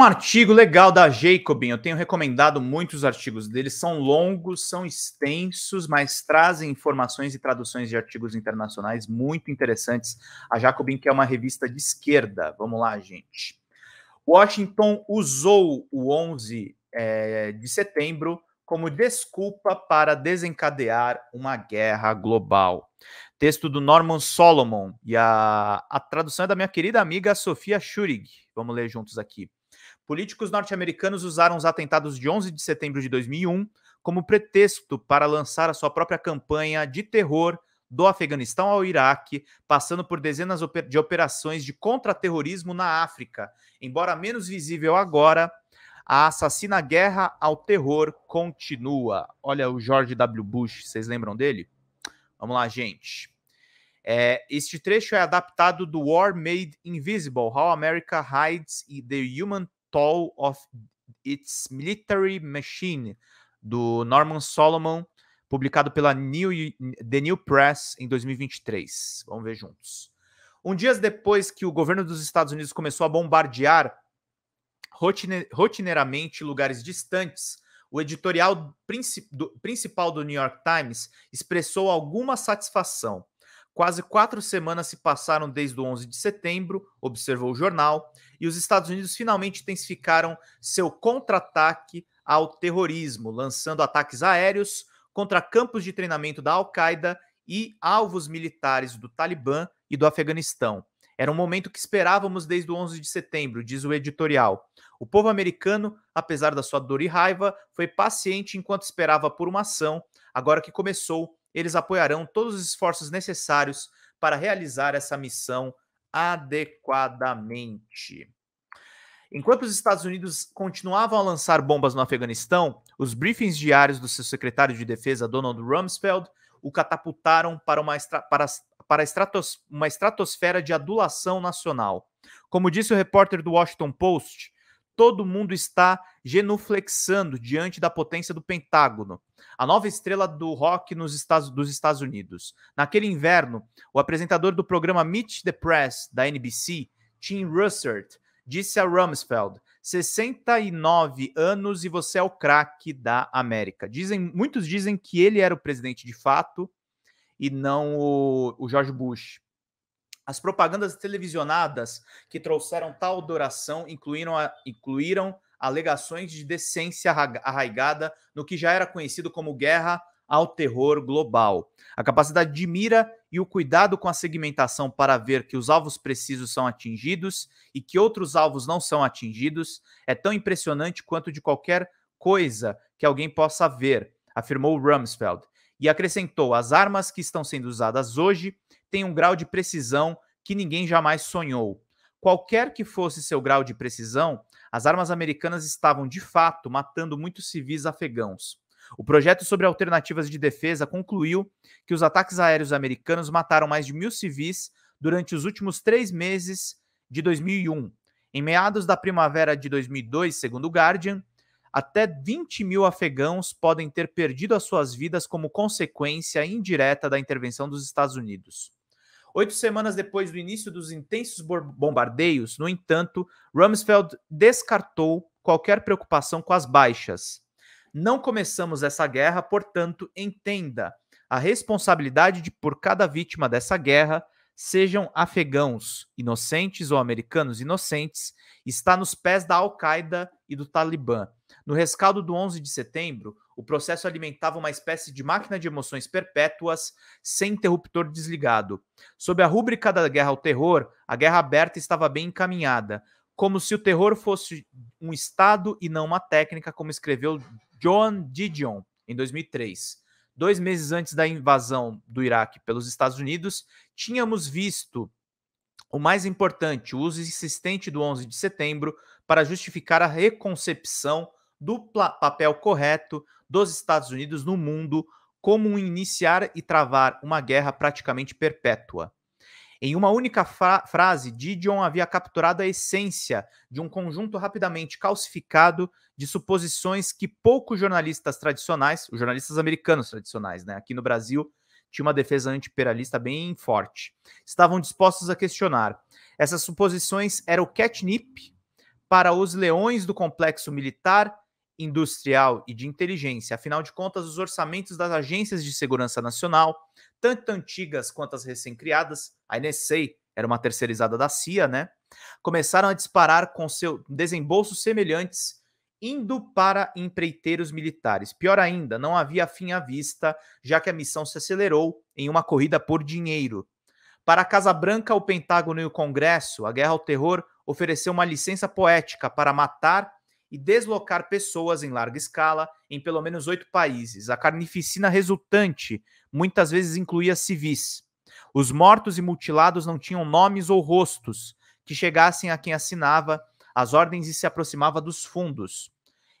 Um artigo legal da Jacobin, eu tenho recomendado muitos artigos deles, são longos, são extensos, mas trazem informações e traduções de artigos internacionais muito interessantes. A Jacobin, que é uma revista de esquerda, vamos lá, gente. Washington usou o 11 é, de setembro como desculpa para desencadear uma guerra global. Texto do Norman Solomon e a, a tradução é da minha querida amiga Sofia Schurig. Vamos ler juntos aqui políticos norte-americanos usaram os atentados de 11 de setembro de 2001 como pretexto para lançar a sua própria campanha de terror do Afeganistão ao Iraque, passando por dezenas de operações de contra-terrorismo na África. Embora menos visível agora, a assassina guerra ao terror continua. Olha o George W. Bush, vocês lembram dele? Vamos lá, gente. É, este trecho é adaptado do War Made Invisible: How America Hides the Human Toll of Its Military Machine, do Norman Solomon, publicado pela New, The New Press em 2023. Vamos ver juntos. Um dia depois que o governo dos Estados Unidos começou a bombardear rotine, rotineiramente lugares distantes, o editorial princip, do, principal do New York Times expressou alguma satisfação. Quase quatro semanas se passaram desde o 11 de setembro, observou o jornal, e os Estados Unidos finalmente intensificaram seu contra-ataque ao terrorismo, lançando ataques aéreos contra campos de treinamento da Al-Qaeda e alvos militares do Talibã e do Afeganistão. Era um momento que esperávamos desde o 11 de setembro, diz o editorial. O povo americano, apesar da sua dor e raiva, foi paciente enquanto esperava por uma ação. Agora que começou, eles apoiarão todos os esforços necessários para realizar essa missão adequadamente. Enquanto os Estados Unidos continuavam a lançar bombas no Afeganistão, os briefings diários do seu secretário de defesa, Donald Rumsfeld, o catapultaram para uma, estra para, para estratos uma estratosfera de adulação nacional. Como disse o repórter do Washington Post, todo mundo está genuflexando diante da potência do Pentágono, a nova estrela do rock nos Estados, dos Estados Unidos. Naquele inverno, o apresentador do programa Meet the Press da NBC, Tim Russert, disse a Rumsfeld: 69 anos e você é o craque da América. Dizem, muitos dizem que ele era o presidente de fato e não o, o George Bush. As propagandas televisionadas que trouxeram tal adoração incluíram a, incluíram alegações de decência arraigada no que já era conhecido como guerra ao terror global. A capacidade de mira e o cuidado com a segmentação para ver que os alvos precisos são atingidos e que outros alvos não são atingidos é tão impressionante quanto de qualquer coisa que alguém possa ver, afirmou Rumsfeld. E acrescentou: as armas que estão sendo usadas hoje têm um grau de precisão que ninguém jamais sonhou. Qualquer que fosse seu grau de precisão, as armas americanas estavam, de fato, matando muitos civis afegãos. O projeto sobre alternativas de defesa concluiu que os ataques aéreos americanos mataram mais de mil civis durante os últimos três meses de 2001. Em meados da primavera de 2002, segundo o Guardian, até 20 mil afegãos podem ter perdido as suas vidas como consequência indireta da intervenção dos Estados Unidos. Oito semanas depois do início dos intensos bombardeios, no entanto, Rumsfeld descartou qualquer preocupação com as baixas. Não começamos essa guerra, portanto, entenda a responsabilidade de por cada vítima dessa guerra, sejam afegãos inocentes ou americanos inocentes, está nos pés da Al-Qaeda e do Talibã. No rescaldo do 11 de setembro, o processo alimentava uma espécie de máquina de emoções perpétuas, sem interruptor desligado. Sob a rúbrica da guerra ao terror, a guerra aberta estava bem encaminhada, como se o terror fosse um estado e não uma técnica, como escreveu John Didion em 2003. Dois meses antes da invasão do Iraque pelos Estados Unidos, tínhamos visto o mais importante, o uso insistente do 11 de setembro para justificar a reconcepção do papel correto dos Estados Unidos no mundo como iniciar e travar uma guerra praticamente perpétua. Em uma única fra frase, Didion havia capturado a essência de um conjunto rapidamente calcificado de suposições que poucos jornalistas tradicionais, os jornalistas americanos tradicionais, né, aqui no Brasil, tinha uma defesa antiperalista bem forte, estavam dispostos a questionar. Essas suposições eram o catnip para os leões do complexo militar industrial e de inteligência. Afinal de contas, os orçamentos das agências de segurança nacional, tanto antigas quanto as recém-criadas, a NSA era uma terceirizada da CIA, né? Começaram a disparar com seu desembolsos semelhantes indo para empreiteiros militares. Pior ainda, não havia fim à vista, já que a missão se acelerou em uma corrida por dinheiro. Para a Casa Branca, o Pentágono e o Congresso, a guerra ao terror ofereceu uma licença poética para matar e deslocar pessoas em larga escala em pelo menos oito países. A carnificina resultante muitas vezes incluía civis. Os mortos e mutilados não tinham nomes ou rostos que chegassem a quem assinava as ordens e se aproximava dos fundos.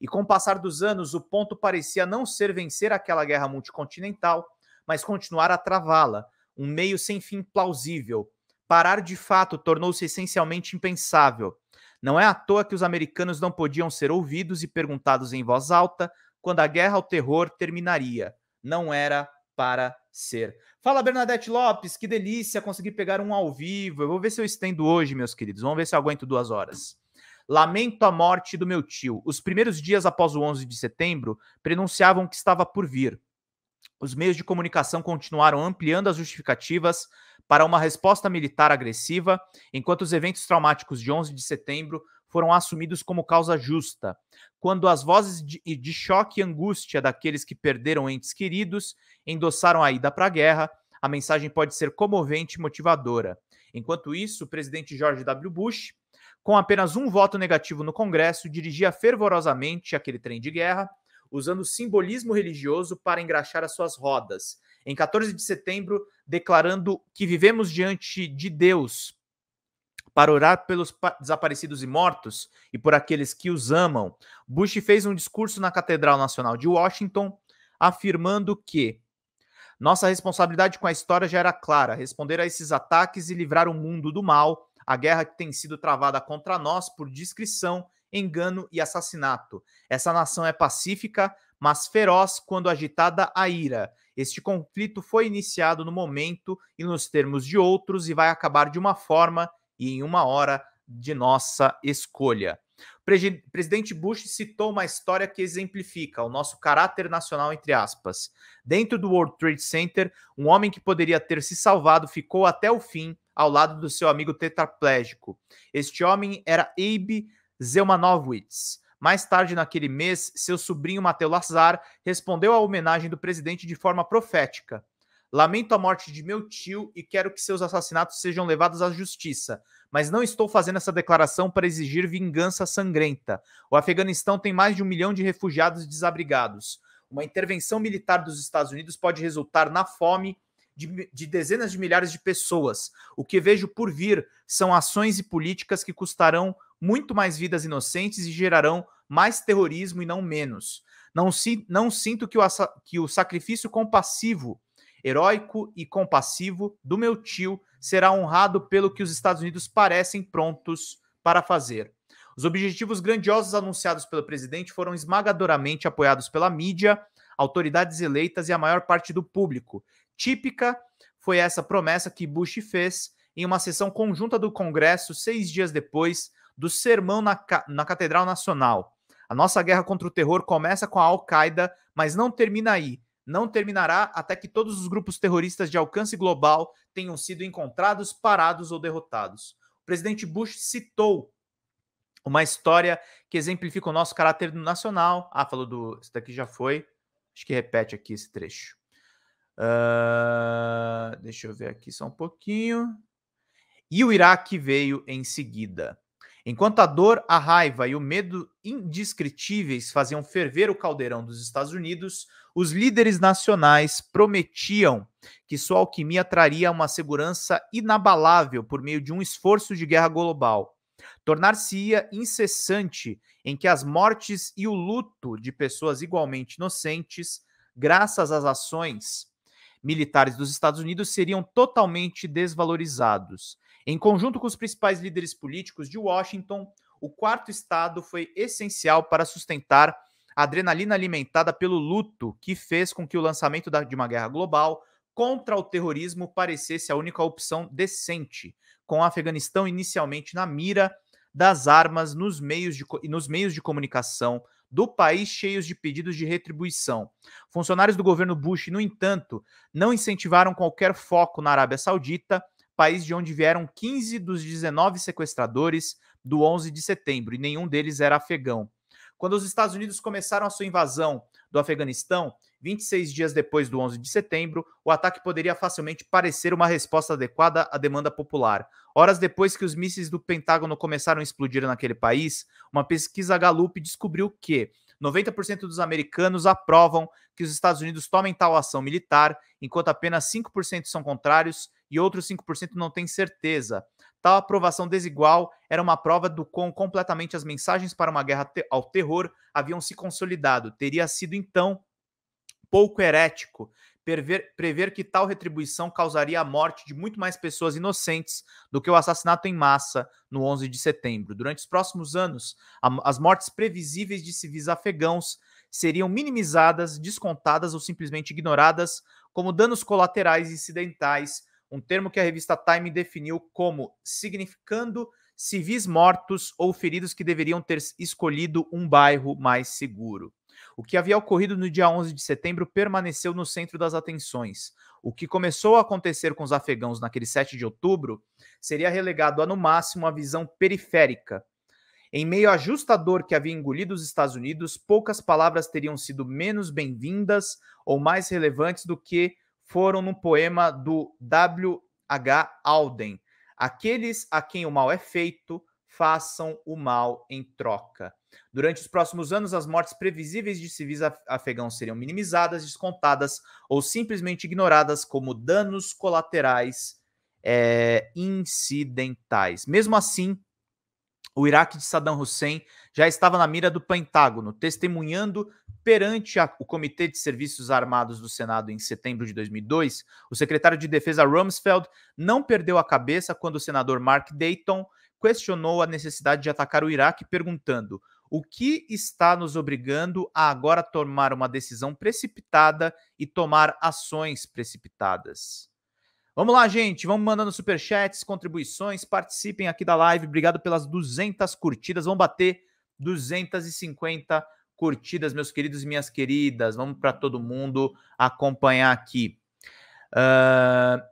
E com o passar dos anos, o ponto parecia não ser vencer aquela guerra multicontinental, mas continuar a travá-la, um meio sem fim plausível. Parar de fato tornou-se essencialmente impensável. Não é à toa que os americanos não podiam ser ouvidos e perguntados em voz alta quando a guerra ao terror terminaria. Não era para ser. Fala Bernadette Lopes, que delícia conseguir pegar um ao vivo. Eu vou ver se eu estendo hoje, meus queridos. Vamos ver se eu aguento duas horas. Lamento a morte do meu tio. Os primeiros dias após o 11 de setembro prenunciavam que estava por vir os meios de comunicação continuaram ampliando as justificativas para uma resposta militar agressiva, enquanto os eventos traumáticos de 11 de setembro foram assumidos como causa justa, quando as vozes de, de choque e angústia daqueles que perderam entes queridos endossaram a ida para a guerra, a mensagem pode ser comovente e motivadora. Enquanto isso, o presidente George W. Bush, com apenas um voto negativo no Congresso, dirigia fervorosamente aquele trem de guerra usando simbolismo religioso para engraxar as suas rodas. Em 14 de setembro, declarando que vivemos diante de Deus para orar pelos desaparecidos e mortos e por aqueles que os amam, Bush fez um discurso na Catedral Nacional de Washington afirmando que nossa responsabilidade com a história já era clara: responder a esses ataques e livrar o mundo do mal, a guerra que tem sido travada contra nós por discrição engano e assassinato. Essa nação é pacífica, mas feroz quando agitada a ira. Este conflito foi iniciado no momento e nos termos de outros e vai acabar de uma forma e em uma hora de nossa escolha. O presidente Bush citou uma história que exemplifica o nosso caráter nacional, entre aspas. Dentro do World Trade Center, um homem que poderia ter se salvado ficou até o fim ao lado do seu amigo tetraplégico. Este homem era Abe Zelmanovitz. Mais tarde naquele mês, seu sobrinho Mateu Lazar respondeu à homenagem do presidente de forma profética. Lamento a morte de meu tio e quero que seus assassinatos sejam levados à justiça, mas não estou fazendo essa declaração para exigir vingança sangrenta. O Afeganistão tem mais de um milhão de refugiados desabrigados. Uma intervenção militar dos Estados Unidos pode resultar na fome de, de dezenas de milhares de pessoas. O que vejo por vir são ações e políticas que custarão muito mais vidas inocentes e gerarão mais terrorismo e não menos. Não, si, não sinto que o, que o sacrifício compassivo, heróico e compassivo do meu tio será honrado pelo que os Estados Unidos parecem prontos para fazer. Os objetivos grandiosos anunciados pelo presidente foram esmagadoramente apoiados pela mídia, autoridades eleitas e a maior parte do público. Típica foi essa promessa que Bush fez em uma sessão conjunta do Congresso seis dias depois do sermão na, na Catedral Nacional. A nossa guerra contra o terror começa com a Al-Qaeda, mas não termina aí. Não terminará até que todos os grupos terroristas de alcance global tenham sido encontrados, parados ou derrotados. O presidente Bush citou uma história que exemplifica o nosso caráter nacional. Ah, falou do. Esse daqui já foi. Acho que repete aqui esse trecho. Uh, deixa eu ver aqui só um pouquinho. E o Iraque veio em seguida. Enquanto a dor, a raiva e o medo indescritíveis faziam ferver o caldeirão dos Estados Unidos, os líderes nacionais prometiam que sua alquimia traria uma segurança inabalável por meio de um esforço de guerra global. Tornar-se-ia incessante em que as mortes e o luto de pessoas igualmente inocentes, graças às ações militares dos Estados Unidos, seriam totalmente desvalorizados em conjunto com os principais líderes políticos de Washington, o quarto estado foi essencial para sustentar a adrenalina alimentada pelo luto que fez com que o lançamento de uma guerra global contra o terrorismo parecesse a única opção decente, com o Afeganistão inicialmente na mira das armas nos meios de, nos meios de comunicação do país cheios de pedidos de retribuição. Funcionários do governo Bush, no entanto, não incentivaram qualquer foco na Arábia Saudita país de onde vieram 15 dos 19 sequestradores do 11 de setembro, e nenhum deles era afegão. Quando os Estados Unidos começaram a sua invasão do Afeganistão, 26 dias depois do 11 de setembro, o ataque poderia facilmente parecer uma resposta adequada à demanda popular. Horas depois que os mísseis do Pentágono começaram a explodir naquele país, uma pesquisa Gallup descobriu que 90% dos americanos aprovam que os Estados Unidos tomem tal ação militar, enquanto apenas 5% são contrários e outros 5% não têm certeza. Tal aprovação desigual era uma prova do quão completamente as mensagens para uma guerra ao terror haviam se consolidado. Teria sido, então, pouco herético prever, prever que tal retribuição causaria a morte de muito mais pessoas inocentes do que o assassinato em massa no 11 de setembro. Durante os próximos anos, a, as mortes previsíveis de civis afegãos seriam minimizadas, descontadas ou simplesmente ignoradas como danos colaterais incidentais um termo que a revista Time definiu como significando civis mortos ou feridos que deveriam ter escolhido um bairro mais seguro. O que havia ocorrido no dia 11 de setembro permaneceu no centro das atenções. O que começou a acontecer com os afegãos naquele 7 de outubro seria relegado a, no máximo, a visão periférica. Em meio a justa dor que havia engolido os Estados Unidos, poucas palavras teriam sido menos bem-vindas ou mais relevantes do que foram no poema do W.H. Alden. Aqueles a quem o mal é feito, façam o mal em troca. Durante os próximos anos, as mortes previsíveis de civis afegãos seriam minimizadas, descontadas ou simplesmente ignoradas como danos colaterais é, incidentais. Mesmo assim, o Iraque de Saddam Hussein já estava na mira do Pentágono, testemunhando perante a, o Comitê de Serviços Armados do Senado em setembro de 2002. O secretário de Defesa Rumsfeld não perdeu a cabeça quando o senador Mark Dayton questionou a necessidade de atacar o Iraque, perguntando: o que está nos obrigando a agora tomar uma decisão precipitada e tomar ações precipitadas? Vamos lá, gente. Vamos mandando superchats, contribuições. Participem aqui da live. Obrigado pelas 200 curtidas. Vamos bater 250 curtidas, meus queridos e minhas queridas. Vamos para todo mundo acompanhar aqui. Uh,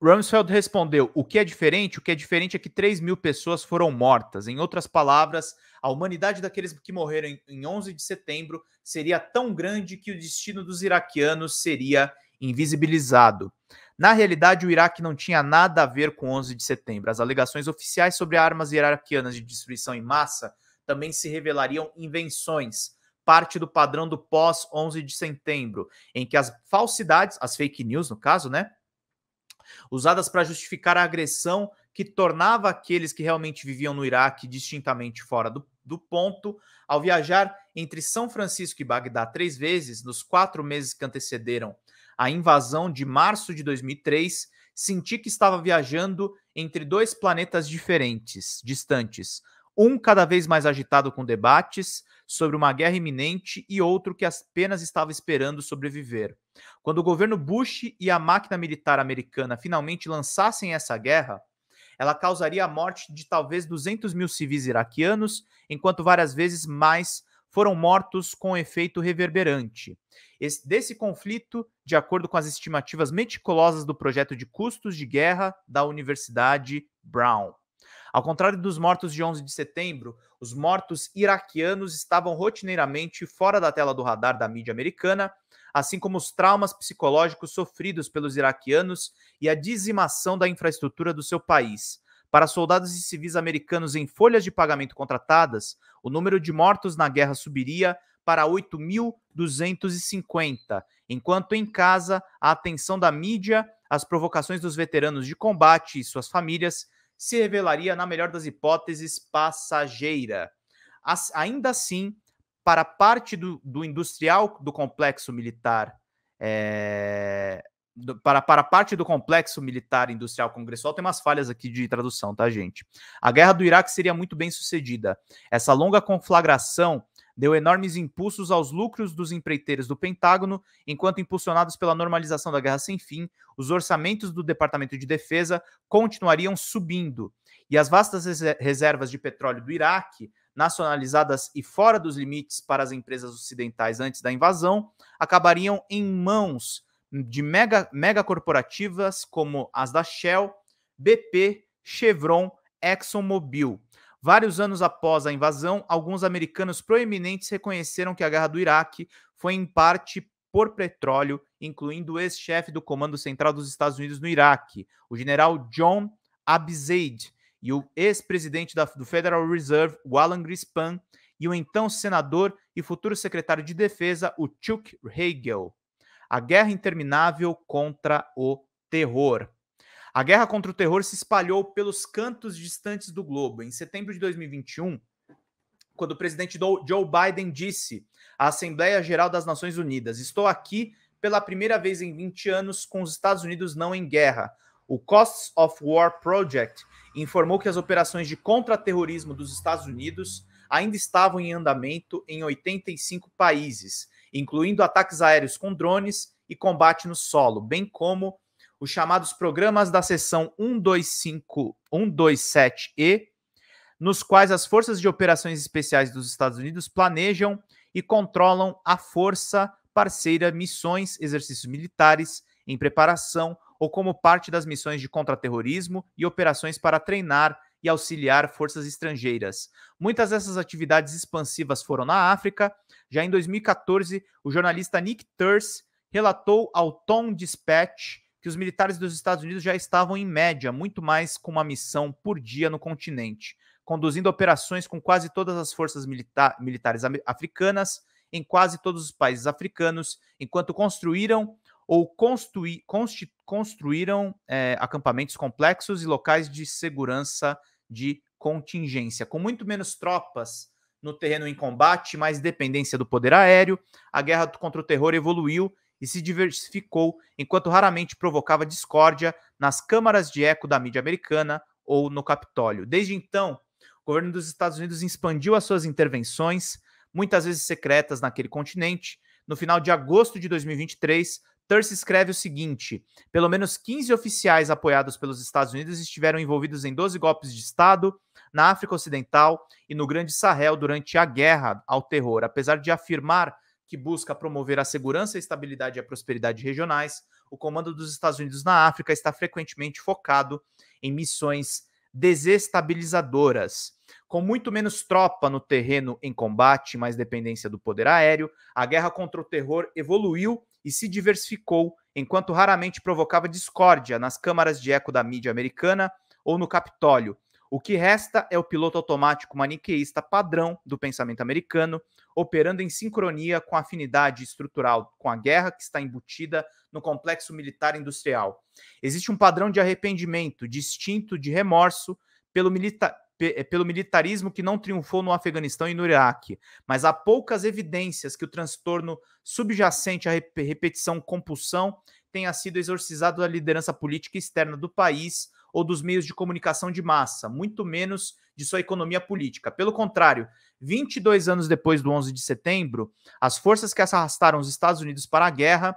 Rumsfeld respondeu: O que é diferente? O que é diferente é que 3 mil pessoas foram mortas. Em outras palavras, a humanidade daqueles que morreram em, em 11 de setembro seria tão grande que o destino dos iraquianos seria invisibilizado. Na realidade, o Iraque não tinha nada a ver com 11 de setembro. As alegações oficiais sobre armas iraquianas de destruição em massa também se revelariam invenções, parte do padrão do pós 11 de setembro, em que as falsidades, as fake news no caso, né, usadas para justificar a agressão que tornava aqueles que realmente viviam no Iraque distintamente fora do, do, ponto. Ao viajar entre São Francisco e Bagdá três vezes, nos quatro meses que antecederam a invasão de março de 2003, senti que estava viajando entre dois planetas diferentes, distantes. Um cada vez mais agitado com debates sobre uma guerra iminente e outro que apenas estava esperando sobreviver. Quando o governo Bush e a máquina militar americana finalmente lançassem essa guerra, ela causaria a morte de talvez 200 mil civis iraquianos, enquanto várias vezes mais foram mortos com efeito reverberante. Esse, desse conflito, de acordo com as estimativas meticulosas do projeto de custos de guerra da Universidade Brown. Ao contrário dos mortos de 11 de setembro, os mortos iraquianos estavam rotineiramente fora da tela do radar da mídia americana, assim como os traumas psicológicos sofridos pelos iraquianos e a dizimação da infraestrutura do seu país, para soldados e civis americanos em folhas de pagamento contratadas, o número de mortos na guerra subiria para 8.250, enquanto em casa a atenção da mídia às provocações dos veteranos de combate e suas famílias se revelaria, na melhor das hipóteses, passageira. As, ainda assim, para parte do, do industrial do complexo militar é, do, para, para parte do complexo militar industrial congressual, tem umas falhas aqui de tradução, tá, gente? A guerra do Iraque seria muito bem sucedida. Essa longa conflagração deu enormes impulsos aos lucros dos empreiteiros do Pentágono, enquanto impulsionados pela normalização da guerra sem fim, os orçamentos do Departamento de Defesa continuariam subindo. E as vastas reservas de petróleo do Iraque, nacionalizadas e fora dos limites para as empresas ocidentais antes da invasão, acabariam em mãos de mega, mega corporativas como as da Shell, BP, Chevron, ExxonMobil. Vários anos após a invasão, alguns americanos proeminentes reconheceram que a guerra do Iraque foi em parte por petróleo, incluindo o ex-chefe do Comando Central dos Estados Unidos no Iraque, o general John Abzaid, e o ex-presidente do Federal Reserve, o Alan Greenspan, e o então senador e futuro secretário de defesa, o Chuck Hagel. A guerra interminável contra o terror. A guerra contra o terror se espalhou pelos cantos distantes do globo. Em setembro de 2021, quando o presidente Joe Biden disse à Assembleia Geral das Nações Unidas: Estou aqui pela primeira vez em 20 anos com os Estados Unidos não em guerra. O Costs of War Project informou que as operações de contra-terrorismo dos Estados Unidos ainda estavam em andamento em 85 países incluindo ataques aéreos com drones e combate no solo, bem como os chamados programas da seção 125, 127E, nos quais as forças de operações especiais dos Estados Unidos planejam e controlam a força parceira missões, exercícios militares em preparação ou como parte das missões de contra-terrorismo e operações para treinar e auxiliar forças estrangeiras. Muitas dessas atividades expansivas foram na África. Já em 2014, o jornalista Nick Turse relatou ao Tom Dispatch que os militares dos Estados Unidos já estavam, em média, muito mais com uma missão por dia no continente, conduzindo operações com quase todas as forças milita militares africanas em quase todos os países africanos, enquanto construíram ou construí, construíram é, acampamentos complexos e locais de segurança de contingência, com muito menos tropas no terreno em combate, mais dependência do poder aéreo, a guerra contra o terror evoluiu e se diversificou, enquanto raramente provocava discórdia nas câmaras de eco da mídia americana ou no Capitólio. Desde então, o governo dos Estados Unidos expandiu as suas intervenções, muitas vezes secretas naquele continente. No final de agosto de 2023, Terce escreve o seguinte: pelo menos 15 oficiais apoiados pelos Estados Unidos estiveram envolvidos em 12 golpes de Estado na África Ocidental e no Grande Sahel durante a guerra ao terror. Apesar de afirmar que busca promover a segurança, a estabilidade e a prosperidade regionais, o comando dos Estados Unidos na África está frequentemente focado em missões desestabilizadoras. Com muito menos tropa no terreno em combate, mais dependência do poder aéreo, a guerra contra o terror evoluiu e se diversificou, enquanto raramente provocava discórdia nas câmaras de eco da mídia americana ou no Capitólio. O que resta é o piloto automático maniqueísta padrão do pensamento americano, operando em sincronia com a afinidade estrutural com a guerra que está embutida no complexo militar industrial. Existe um padrão de arrependimento, distinto de remorso, pelo, é, pelo militarismo que não triunfou no Afeganistão e no Iraque, mas há poucas evidências que o transtorno subjacente à rep repetição compulsão tenha sido exorcizado da liderança política externa do país ou dos meios de comunicação de massa, muito menos de sua economia política. Pelo contrário, 22 anos depois do 11 de setembro, as forças que arrastaram os Estados Unidos para a guerra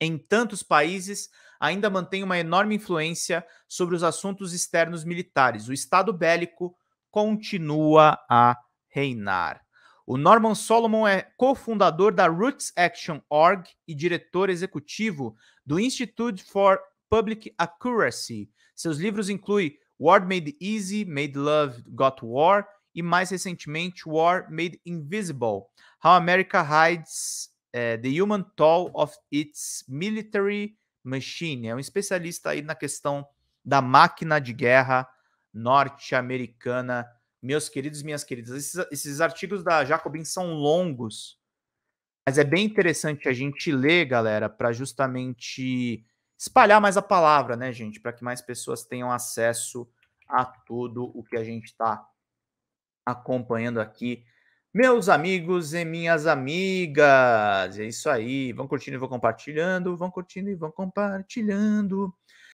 em tantos países ainda mantém uma enorme influência sobre os assuntos externos militares. O Estado bélico continua a reinar. O Norman Solomon é cofundador da Roots Action Org e diretor executivo do Institute for Public Accuracy. Seus livros incluem War Made Easy, Made Love Got War e, mais recentemente, War Made Invisible: How America Hides eh, the Human Toll of Its Military Machine, é um especialista aí na questão da máquina de guerra norte-americana. Meus queridos, minhas queridas, esses, esses, artigos da Jacobin são longos, mas é bem interessante a gente ler, galera, para justamente espalhar mais a palavra, né, gente? Para que mais pessoas tenham acesso a tudo o que a gente está acompanhando aqui meus amigos e minhas amigas, é isso aí. Vão curtindo e vão compartilhando, vão curtindo e vão compartilhando.